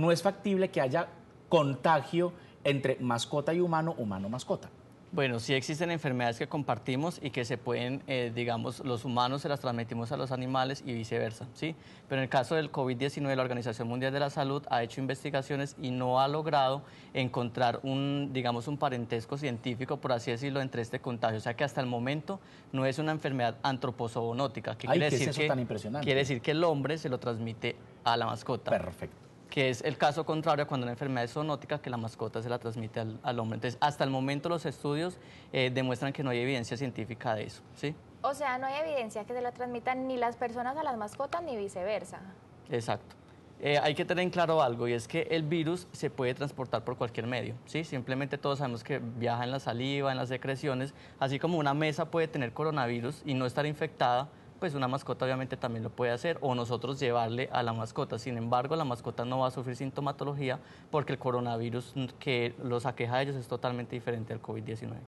no es factible que haya contagio entre mascota y humano, humano-mascota. Bueno, sí existen enfermedades que compartimos y que se pueden, eh, digamos, los humanos se las transmitimos a los animales y viceversa, ¿sí? Pero en el caso del COVID-19, la Organización Mundial de la Salud ha hecho investigaciones y no ha logrado encontrar un, digamos, un parentesco científico, por así decirlo, entre este contagio. O sea que hasta el momento no es una enfermedad antroposobonótica. ¿Qué quiere decir eso que, tan impresionante? Quiere decir que el hombre se lo transmite a la mascota. Perfecto que es el caso contrario cuando una enfermedad es zoonótica que la mascota se la transmite al, hombre. Entonces, hasta el momento los estudios eh, demuestran que no hay evidencia científica de eso, ¿sí? O sea, no hay evidencia que se la transmitan ni las personas a las mascotas ni viceversa. Exacto. Eh, hay que tener en claro algo y es que el virus se puede transportar por cualquier medio, ¿sí? Simplemente todos sabemos que viaja en la saliva, en las secreciones, así como una mesa puede tener coronavirus y no estar infectada, pues una mascota obviamente también lo puede hacer o nosotros llevarle a la mascota. Sin embargo, la mascota no va a sufrir sintomatología porque el coronavirus que los aqueja a ellos es totalmente diferente al COVID-19.